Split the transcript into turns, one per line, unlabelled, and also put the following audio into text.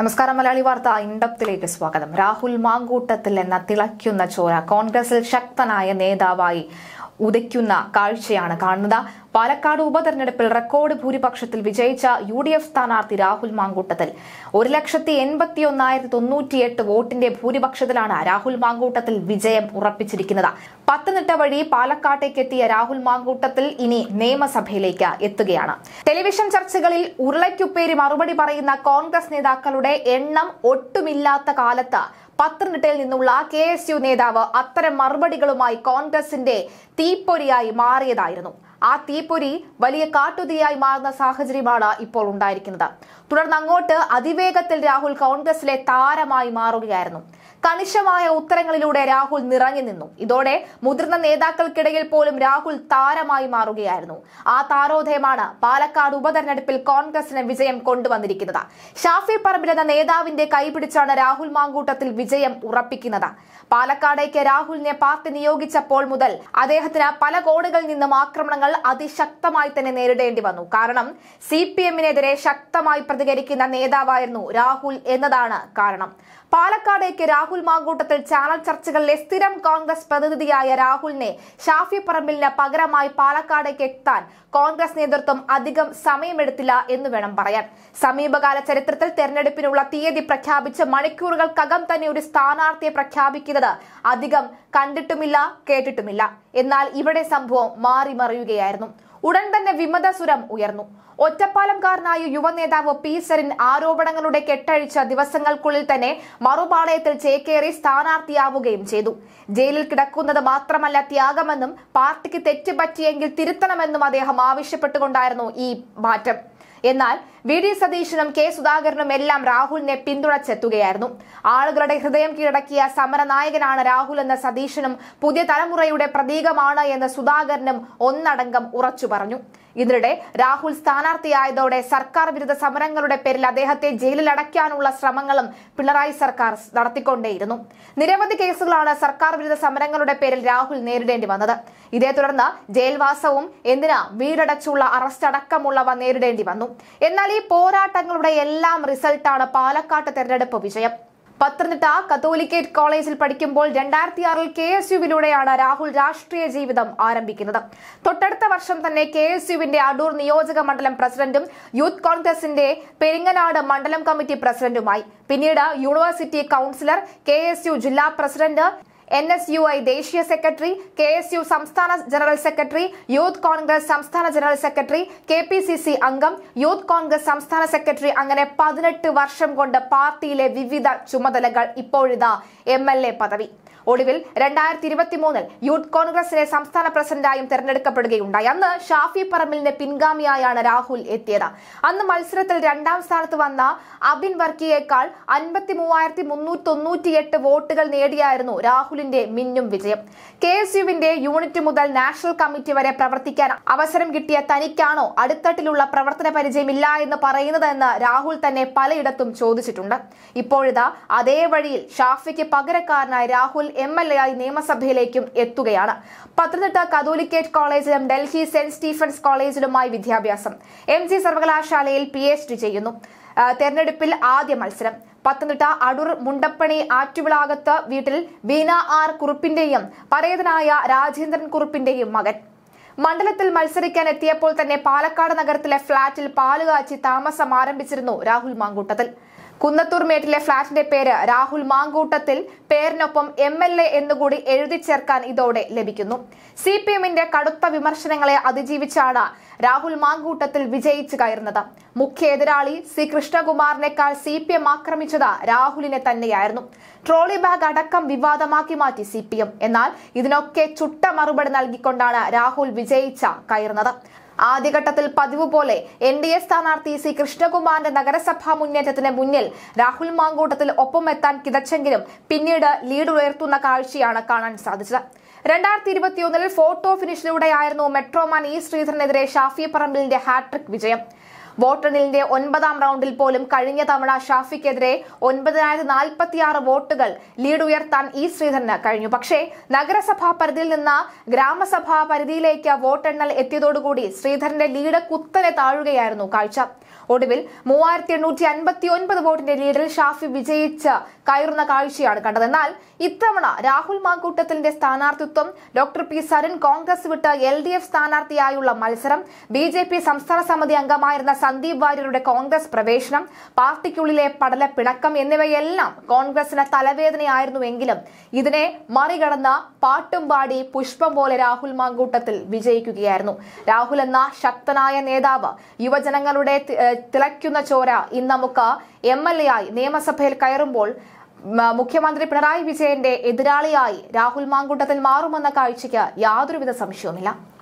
നമസ്കാരം മലയാളി വാർത്ത ഇൻഡപ്തിലേക്ക് സ്വാഗതം രാഹുൽ മാങ്കൂട്ടത്തിൽ എന്ന തിളയ്ക്കുന്ന ചോര കോൺഗ്രസിൽ ശക്തനായ നേതാവായി ഉദയ്ക്കുന്ന കാഴ്ചയാണ് കാണുന്നത് പാലക്കാട് ഉപതെരഞ്ഞെടുപ്പിൽ റെക്കോർഡ് ഭൂരിപക്ഷത്തിൽ വിജയിച്ച യു ഡി എഫ് സ്ഥാനാർത്ഥി രാഹുൽ മാങ്കൂട്ടത്തിൽ ഒരു ലക്ഷത്തി എൺപത്തി ഒന്നായിരത്തി തൊണ്ണൂറ്റിയെട്ട് വോട്ടിന്റെ ഭൂരിപക്ഷത്തിലാണ് രാഹുൽ മാങ്കൂട്ടത്തിൽ വിജയം ഉറപ്പിച്ചിരിക്കുന്നത് പത്തനിട്ട വഴി പാലക്കാട്ടേക്ക് എത്തിയ രാഹുൽ മാങ്കൂട്ടത്തിൽ ഇനി നിയമസഭയിലേക്ക് എത്തുകയാണ് ടെലിവിഷൻ ചർച്ചകളിൽ ഉരുളയ്ക്കുപ്പേരി മറുപടി പറയുന്ന കോൺഗ്രസ് നേതാക്കളുടെ എണ്ണം ഒട്ടുമില്ലാത്ത കാലത്ത് പത്തനിട്ടയിൽ നിന്നുള്ള കെ എസ് യു നേതാവ് അത്തരം മറുപടികളുമായി കോൺഗ്രസിന്റെ തീപ്പൊരിയായി മാറിയതായിരുന്നു ആ തീപ്പൊരി വലിയ കാട്ടുതീയായി മാറുന്ന സാഹചര്യമാണ് ഇപ്പോൾ ഉണ്ടായിരിക്കുന്നത് തുടർന്ന് അങ്ങോട്ട് അതിവേഗത്തിൽ രാഹുൽ കോൺഗ്രസിലെ താരമായി മാറുകയായിരുന്നു കണിശമായ ഉത്തരങ്ങളിലൂടെ രാഹുൽ നിറഞ്ഞു നിന്നു ഇതോടെ മുതിർന്ന നേതാക്കൾക്കിടയിൽ പോലും രാഹുൽ താരമായി മാറുകയായിരുന്നു ആ താരോദയമാണ് പാലക്കാട് ഉപതെരഞ്ഞെടുപ്പിൽ കോൺഗ്രസിന് വിജയം കൊണ്ടുവന്നിരിക്കുന്നത് ഷാഫി പറമ്പിൽ എന്ന നേതാവിന്റെ കൈപിടിച്ചാണ് രാഹുൽ മാങ്കൂട്ടത്തിൽ വിജയം ഉറപ്പിക്കുന്നത് പാലക്കാടേക്ക് രാഹുലിനെ പാർട്ടി നിയോഗിച്ചപ്പോൾ മുതൽ അദ്ദേഹത്തിന് പല കോണുകളിൽ നിന്നും ആക്രമണങ്ങൾ അതിശക്തമായി തന്നെ നേരിടേണ്ടി വന്നു കാരണം സി പി എമ്മിനെതിരെ ശക്തമായി പ്രതികരിക്കുന്ന നേതാവായിരുന്നു രാഹുൽ എന്നതാണ് കാരണം പാലക്കാടേക്ക് രാഹുൽ രാഹുൽ മാങ്കൂട്ടത്തിൽ ചാനൽ ചർച്ചകളിലെ സ്ഥിരം കോൺഗ്രസ് പ്രതിനിധിയായ രാഹുലിനെ ഷാഫി പറമ്പിലിന് പകരമായി പാലക്കാടേക്ക് എത്താൻ കോൺഗ്രസ് നേതൃത്വം അധികം സമയമെടുത്തില്ല എന്ന് വേണം പറയാൻ സമീപകാല ചരിത്രത്തിൽ തെരഞ്ഞെടുപ്പിനുള്ള തീയതി പ്രഖ്യാപിച്ച് മണിക്കൂറുകൾക്കകം തന്നെ ഒരു സ്ഥാനാർത്ഥിയെ പ്രഖ്യാപിക്കുന്നത് അധികം കണ്ടിട്ടുമില്ല കേട്ടിട്ടുമില്ല എന്നാൽ ഇവിടെ സംഭവം മാറി മറിയുകയായിരുന്നു ഉടൻ തന്നെ വിമതസുരം ഉയർന്നു ഒറ്റപ്പാലംകാരനായ യുവനേതാവ് പി സെറിൻ ആരോപണങ്ങളുടെ കെട്ടഴിച്ച ദിവസങ്ങൾക്കുള്ളിൽ തന്നെ മറുപാളയത്തിൽ ചേക്കേറി സ്ഥാനാർത്ഥിയാവുകയും ചെയ്തു ജയിലിൽ കിടക്കുന്നത് മാത്രമല്ല ത്യാഗമെന്നും പാർട്ടിക്ക് തെറ്റുപറ്റിയെങ്കിൽ തിരുത്തണമെന്നും അദ്ദേഹം ആവശ്യപ്പെട്ടുകൊണ്ടായിരുന്നു ഈ മാറ്റം എന്നാൽ വി ഡി സതീശനും കെ സുധാകരനും എല്ലാം രാഹുലിനെ പിന്തുണച്ചെത്തുകയായിരുന്നു ആളുകളുടെ ഹൃദയം കീഴടക്കിയ സമരനായകനാണ് രാഹുൽ എന്ന സതീശനും പുതിയ തലമുറയുടെ പ്രതീകമാണ് എന്ന് സുധാകരനും ഒന്നടങ്കം ഉറച്ചു പറഞ്ഞു ഇതിനിടെ രാഹുൽ സ്ഥാനാർത്ഥിയായതോടെ സർക്കാർ വിരുദ്ധ സമരങ്ങളുടെ പേരിൽ അദ്ദേഹത്തെ ജയിലിലടയ്ക്കാനുള്ള ശ്രമങ്ങളും പിണറായി സർക്കാർ നടത്തിക്കൊണ്ടേയിരുന്നു നിരവധി കേസുകളാണ് സർക്കാർ വിരുദ്ധ സമരങ്ങളുടെ പേരിൽ രാഹുൽ നേരിടേണ്ടി വന്നത് ഇതേ തുടർന്ന് ജയിൽവാസവും എന്തിനാ വീടടച്ചുള്ള അറസ്റ്റ് അടക്കമുള്ളവ നേരിടേണ്ടി വന്നു എന്നാൽ ഈ പോരാട്ടങ്ങളുടെ എല്ലാം റിസൾട്ടാണ് പാലക്കാട്ട് തെരഞ്ഞെടുപ്പ് വിജയം പത്തനംതിട്ട കത്തോലിക്കേറ്റ് കോളേജിൽ പഠിക്കുമ്പോൾ രണ്ടായിരത്തി ആറിൽ കെ എസ് യുവിലൂടെയാണ് രാഹുൽ രാഷ്ട്രീയ ജീവിതം ആരംഭിക്കുന്നത് തൊട്ടടുത്ത വർഷം തന്നെ കെ എസ് യുവിന്റെ അടൂർ നിയോജക മണ്ഡലം പ്രസിഡന്റും യൂത്ത് കോൺഗ്രസിന്റെ പെരിങ്ങനാട് മണ്ഡലം കമ്മിറ്റി പ്രസിഡന്റുമായി പിന്നീട് യൂണിവേഴ്സിറ്റി കൌൺസിലർ കെ ജില്ലാ president N S U I ദേശീയ സെക്രട്ടറി കെ എസ് യു സംസ്ഥാന ജനറൽ സെക്രട്ടറി യൂത്ത് കോൺഗ്രസ് സംസ്ഥാന general secretary K P C C അംഗം യൂത്ത് കോൺഗ്രസ് സംസ്ഥാന സെക്രട്ടറി അങ്ങനെ പതിനെട്ട് വർഷം കൊണ്ട് പാർട്ടിയിലെ വിവിധ ചുമതലകൾ ഇപ്പോഴിതാ എം എൽ എ പദവി ഒടുവിൽ രണ്ടായിരത്തി മൂന്നിൽ യൂത്ത് കോൺഗ്രസിലെ സംസ്ഥാന പ്രസിഡന്റായും തെരഞ്ഞെടുക്കപ്പെടുകയുണ്ടായി അന്ന് ഷാഫി പറമ്പിലിന്റെ പിൻഗാമിയായാണ് രാഹുൽ എത്തിയത് അന്ന് മത്സരത്തിൽ രണ്ടാം സ്ഥാനത്ത് വന്ന അബിൻ വർക്കിയേക്കാൾ അൻപത്തി മൂവായിരത്തി മുന്നൂറ്റി തൊണ്ണൂറ്റിയെട്ട് വോട്ടുകൾ നേടിയായിരുന്നു രാഹുലിന്റെ മിന്നും വിജയം കെ എസ് യുവിന്റെ യൂണിറ്റ് മുതൽ നാഷണൽ കമ്മിറ്റി വരെ പ്രവർത്തിക്കാൻ അവസരം കിട്ടിയ തനിക്കാണോ അടുത്തട്ടിലുള്ള പ്രവർത്തന പരിചയമില്ല എന്ന് പറയുന്നതെന്ന് രാഹുൽ തന്നെ പലയിടത്തും ചോദിച്ചിട്ടുണ്ട് ഇപ്പോഴിതാ അതേ വഴിയിൽ ഷാഫിക്ക് പകരക്കാരനായി രാഹുൽ എം എൽ എ ആയി നിയമസഭയിലേക്കും എത്തുകയാണ് പത്തനംതിട്ട കതോലിക്കേറ്റ് കോളേജിലും ഡൽഹി സെന്റ് സ്റ്റീഫൻസ് കോളേജിലുമായി വിദ്യാഭ്യാസം എം ജി സർവകലാശാലയിൽ പി എച്ച് ഡി ചെയ്യുന്നു തെരഞ്ഞെടുപ്പിൽ ആദ്യ മത്സരം പത്തനംതിട്ട അടൂർ മുണ്ടപ്പണി ആറ്റുവിളാകത്ത് വീട്ടിൽ വീണ ആർ കുറുപ്പിന്റെയും പരേതനായ രാജേന്ദ്രൻ കുറുപ്പിന്റെയും മകൻ മണ്ഡലത്തിൽ മത്സരിക്കാൻ എത്തിയപ്പോൾ തന്നെ പാലക്കാട് നഗരത്തിലെ ഫ്ളാറ്റിൽ പാലുകാച്ചി താമസം ആരംഭിച്ചിരുന്നു രാഹുൽ മാങ്കൂട്ടത്തിൽ കുന്നത്തൂർ മേട്ടിലെ ഫ്ളാറ്റിന്റെ പേര് രാഹുൽ മാങ്കൂട്ടത്തിൽ പേരിനൊപ്പം എം എൽ എ എന്നുകൂടി എഴുതി ചേർക്കാൻ ഇതോടെ ലഭിക്കുന്നു സി പി എമ്മിന്റെ കടുത്ത വിമർശനങ്ങളെ അതിജീവിച്ചാണ് രാഹുൽ മാങ്കൂട്ടത്തിൽ വിജയിച്ചു കയറുന്നത് മുഖ്യ എതിരാളി സി കൃഷ്ണകുമാറിനേക്കാൾ സി പി എം ആക്രമിച്ചത് രാഹുലിനെ തന്നെയായിരുന്നു ട്രോളി ബാഗ് അടക്കം വിവാദമാക്കി മാറ്റി സി പി എം എന്നാൽ ഇതിനൊക്കെ ചുട്ട മറുപടി നൽകിക്കൊണ്ടാണ് രാഹുൽ വിജയിച്ച കയറുന്നത് ആദ്യഘട്ടത്തിൽ പതിവ് പോലെ എൻ ഡി എ സ്ഥാനാർത്ഥി സി കൃഷ്ണകുമാറിന്റെ നഗരസഭാ മുന്നേറ്റത്തിന് മുന്നിൽ രാഹുൽ മാങ്കൂട്ടത്തിൽ ഒപ്പമെത്താൻ കിതച്ചെങ്കിലും പിന്നീട് ലീഡ് ഉയർത്തുന്ന കാഴ്ചയാണ് കാണാൻ സാധിച്ചത് രണ്ടായിരത്തി ഇരുപത്തിയൊന്നിൽ ഫോട്ടോ ഫിനിഷിലൂടെയായിരുന്നു മെട്രോമാൻ ഇ ശ്രീധരനെതിരെ ഷാഫി പറമ്പിലിന്റെ ഹാട്രിക് വിജയം വോട്ടെണ്ണലിന്റെ ഒൻപതാം റൗണ്ടിൽ പോലും കഴിഞ്ഞ തവണ ഷാഫിക്കെതിരെ ഒൻപതിനായിരത്തി നാൽപ്പത്തിയാറ് വോട്ടുകൾ ലീഡ് ഉയർത്താൻ ഇ ശ്രീധരന് കഴിഞ്ഞു പക്ഷേ നഗരസഭാ പരിധിയിൽ നിന്ന് ഗ്രാമസഭാ പരിധിയിലേക്ക് വോട്ടെണ്ണൽ എത്തിയതോടുകൂടി ശ്രീധരന്റെ ലീഡ് കുത്തനെ താഴുകയായിരുന്നു കാഴ്ച ഒടുവിൽ മൂവായിരത്തി എണ്ണൂറ്റി അൻപത്തി ഒൻപത് വോട്ടിന്റെ ലീഡിൽ ഷാഫി വിജയിച്ച് കയറുന്ന കാഴ്ചയാണ് കണ്ടത് എന്നാൽ ഇത്തവണ രാഹുൽ മാങ്കൂട്ടത്തിന്റെ സ്ഥാനാർത്ഥിത്വം ഡോക്ടർ പി സരൺ കോൺഗ്രസ് വിട്ട് എൽ ഡി എഫ് സ്ഥാനാർത്ഥിയായുള്ള മത്സരം ബി ജെ പി സംസ്ഥാന സമിതി അംഗമായിരുന്ന സന്ദീപ് വാര്യരുടെ കോൺഗ്രസ് പ്രവേശനം പാർട്ടിക്കുള്ളിലെ പടല പിണക്കം എന്നിവയെല്ലാം കോൺഗ്രസിന് തലവേദനയായിരുന്നുവെങ്കിലും ഇതിനെ മറികടന്ന പാട്ടും പാടി പുഷ്പം പോലെ രാഹുൽ മാങ്കൂട്ടത്തിൽ വിജയിക്കുകയായിരുന്നു രാഹുൽ എന്ന ശക്തനായ നേതാവ് യുവജനങ്ങളുടെ തിളയ്ക്കുന്ന ചോര ഇന്ന് നമുക്ക് എം എൽ എ ആയി നിയമസഭയിൽ കയറുമ്പോൾ മുഖ്യമന്ത്രി പിണറായി വിജയന്റെ എതിരാളിയായി രാഹുൽ മാങ്കൂട്ടത്തിൽ മാറുമെന്ന കാഴ്ചയ്ക്ക് യാതൊരുവിധ സംശയവുമില്ല